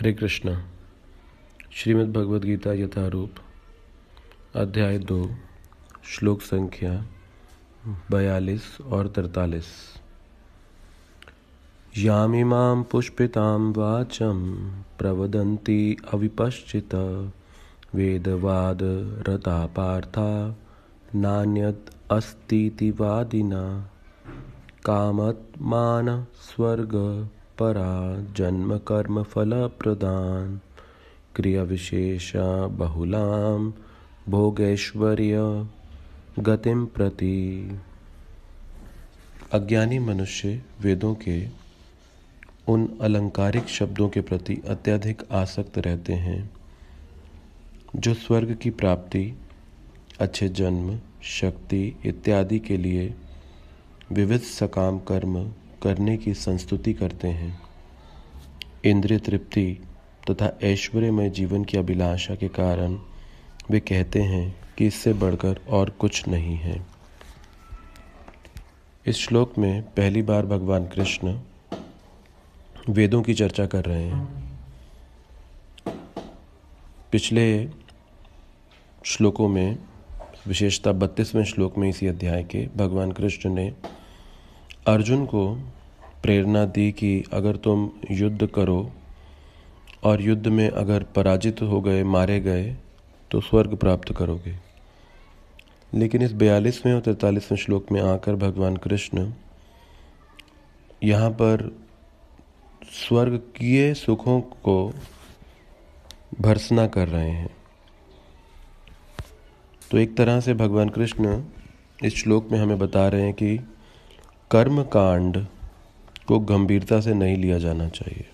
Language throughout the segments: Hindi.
हरे कृष्णा श्रीमद् भगवद गीता यथारूप अध्याय दो श्लोक संख्या बयालीस और तरतालीस यामिमां पुष्पिताम वाचम प्रवदंती अविपश्चित वेदवाद रता पार्था नान्यत अस्तीति कामत मान स्वर्ग परा जन्म कर्म फल प्रदान क्रिया विशेष बहुलाम भोगैश्वर्य गतिम प्रति अज्ञानी मनुष्य वेदों के उन अलंकारिक शब्दों के प्रति अत्यधिक आसक्त रहते हैं जो स्वर्ग की प्राप्ति अच्छे जन्म शक्ति इत्यादि के लिए विविध सकाम कर्म करने की संस्तुति करते हैं इंद्रिय तृप्ति तथा ऐश्वर्यमय जीवन की अभिलाषा के कारण वे कहते हैं कि इससे बढ़कर और कुछ नहीं है इस श्लोक में पहली बार भगवान कृष्ण वेदों की चर्चा कर रहे हैं पिछले श्लोकों में विशेषता बत्तीसवें श्लोक में इसी अध्याय के भगवान कृष्ण ने अर्जुन को प्रेरणा दी कि अगर तुम युद्ध करो और युद्ध में अगर पराजित हो गए मारे गए तो स्वर्ग प्राप्त करोगे लेकिन इस बयालीसवें और तैतालीसवें श्लोक में आकर भगवान कृष्ण यहाँ पर स्वर्ग किए सुखों को भर्सना कर रहे हैं तो एक तरह से भगवान कृष्ण इस श्लोक में हमें बता रहे हैं कि कर्म कांड को गंभीरता से नहीं लिया जाना चाहिए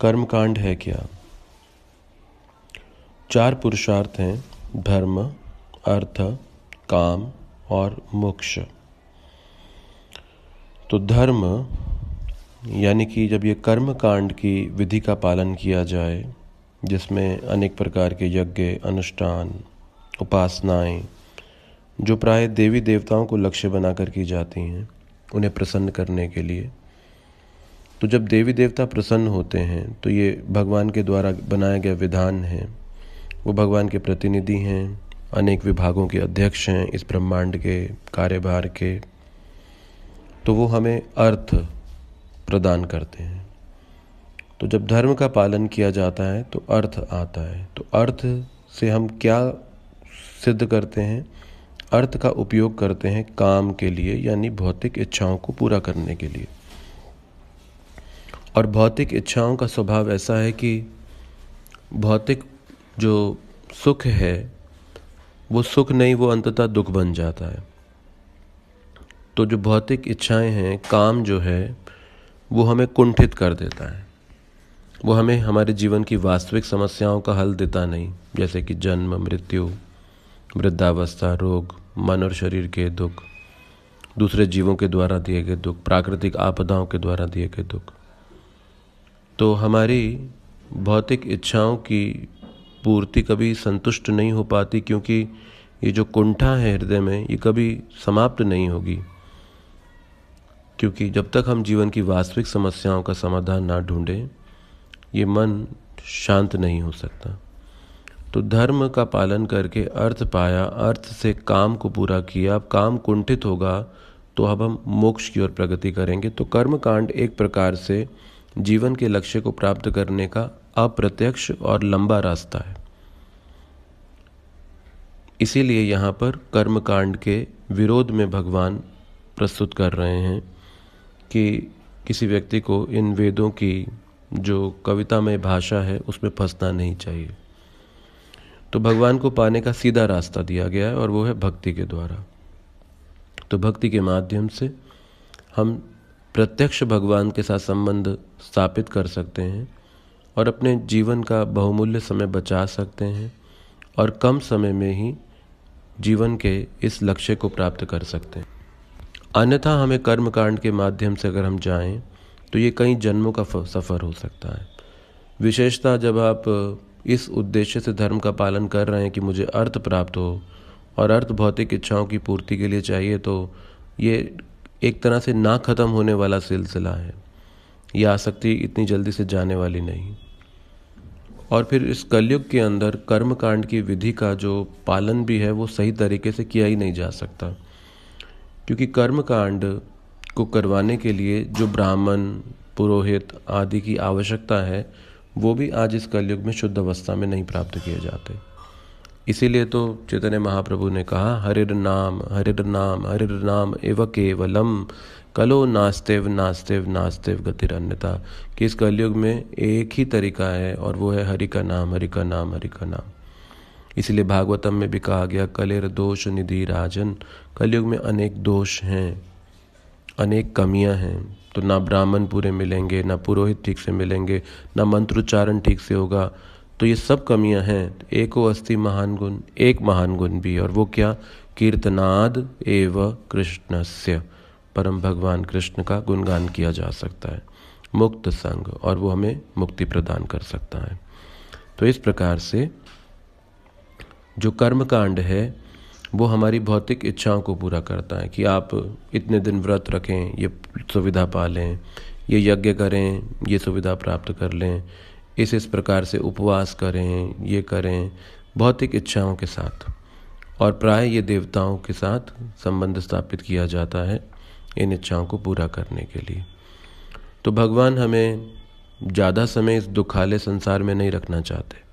कर्म कांड है क्या चार पुरुषार्थ हैं धर्म अर्थ काम और मोक्ष तो धर्म यानी कि जब ये कर्म कांड की विधि का पालन किया जाए जिसमें अनेक प्रकार के यज्ञ अनुष्ठान उपासनाएं जो प्राय देवी देवताओं को लक्ष्य बनाकर की जाती हैं उन्हें प्रसन्न करने के लिए तो जब देवी देवता प्रसन्न होते हैं तो ये भगवान के द्वारा बनाया गया विधान है वो भगवान के प्रतिनिधि हैं अनेक विभागों के अध्यक्ष हैं इस ब्रह्मांड के कार्यभार के तो वो हमें अर्थ प्रदान करते हैं तो जब धर्म का पालन किया जाता है तो अर्थ आता है तो अर्थ से हम क्या सिद्ध करते हैं अर्थ का उपयोग करते हैं काम के लिए यानी भौतिक इच्छाओं को पूरा करने के लिए और भौतिक इच्छाओं का स्वभाव ऐसा है कि भौतिक जो सुख है वो सुख नहीं वो अंततः दुख बन जाता है तो जो भौतिक इच्छाएं हैं काम जो है वो हमें कुंठित कर देता है वो हमें हमारे जीवन की वास्तविक समस्याओं का हल देता नहीं जैसे कि जन्म मृत्यु वृद्धावस्था रोग मन और शरीर के दुख दूसरे जीवों के द्वारा दिए गए दुख प्राकृतिक आपदाओं के द्वारा दिए गए दुख तो हमारी भौतिक इच्छाओं की पूर्ति कभी संतुष्ट नहीं हो पाती क्योंकि ये जो कुंठा है हृदय में ये कभी समाप्त नहीं होगी क्योंकि जब तक हम जीवन की वास्तविक समस्याओं का समाधान ना ढूंढें ये मन शांत नहीं हो सकता तो धर्म का पालन करके अर्थ पाया अर्थ से काम को पूरा किया अब काम कुंठित होगा तो अब हम मोक्ष की ओर प्रगति करेंगे तो कर्म कांड एक प्रकार से जीवन के लक्ष्य को प्राप्त करने का अप्रत्यक्ष और लंबा रास्ता है इसीलिए यहाँ पर कर्म कांड के विरोध में भगवान प्रस्तुत कर रहे हैं कि किसी व्यक्ति को इन वेदों की जो कविता में भाषा है उसमें फंसना नहीं चाहिए तो भगवान को पाने का सीधा रास्ता दिया गया है और वो है भक्ति के द्वारा तो भक्ति के माध्यम से हम प्रत्यक्ष भगवान के साथ संबंध स्थापित कर सकते हैं और अपने जीवन का बहुमूल्य समय बचा सकते हैं और कम समय में ही जीवन के इस लक्ष्य को प्राप्त कर सकते हैं अन्यथा हमें कर्म कांड के माध्यम से अगर हम जाएं तो ये कई जन्मों का सफ़र हो सकता है विशेषता जब आप इस उद्देश्य से धर्म का पालन कर रहे हैं कि मुझे अर्थ प्राप्त हो और अर्थ भौतिक इच्छाओं की पूर्ति के लिए चाहिए तो ये एक तरह से ना ख़त्म होने वाला सिलसिला है ये आसक्ति इतनी जल्दी से जाने वाली नहीं और फिर इस कलयुग के अंदर कर्मकांड की विधि का जो पालन भी है वो सही तरीके से किया ही नहीं जा सकता क्योंकि कर्मकांड को करवाने के लिए जो ब्राह्मण पुरोहित आदि की आवश्यकता है वो भी आज इस कलयुग में शुद्ध अवस्था में नहीं प्राप्त किए जाते इसीलिए तो चैतन्य महाप्रभु ने कहा हरिर नाम हरिर नाम हरिर नाम एव केवलम कलो नास्तेव नास्तेव नास्तेव गतिर अन्यता कि इस कलयुग में एक ही तरीका है और वो है हरि का नाम हरि का नाम हरि का नाम इसलिए भागवतम में भी कहा गया कलेर दोष निधि राजन कलयुग में अनेक दोष हैं अनेक कमियां हैं तो ना ब्राह्मण पूरे मिलेंगे ना पुरोहित ठीक से मिलेंगे ना मंत्रोच्चारण ठीक से होगा तो ये सब कमियां हैं एको अस्थि महान गुण एक महान गुण भी और वो क्या कीर्तनाद एव कृष्णस्य परम भगवान कृष्ण का गुणगान किया जा सकता है मुक्त संग और वो हमें मुक्ति प्रदान कर सकता है तो इस प्रकार से जो कर्म कांड है वो हमारी भौतिक इच्छाओं को पूरा करता है कि आप इतने दिन व्रत रखें ये सुविधा पा लें ये यज्ञ करें ये सुविधा प्राप्त कर लें इस इस प्रकार से उपवास करें ये करें भौतिक इच्छाओं के साथ और प्राय ये देवताओं के साथ संबंध स्थापित किया जाता है इन इच्छाओं को पूरा करने के लिए तो भगवान हमें ज़्यादा समय इस दुखाले संसार में नहीं रखना चाहते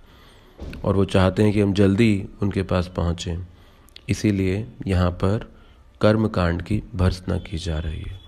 और वो चाहते हैं कि हम जल्दी उनके पास पहुँचें इसीलिए यहाँ पर कर्मकांड की भर्सना की जा रही है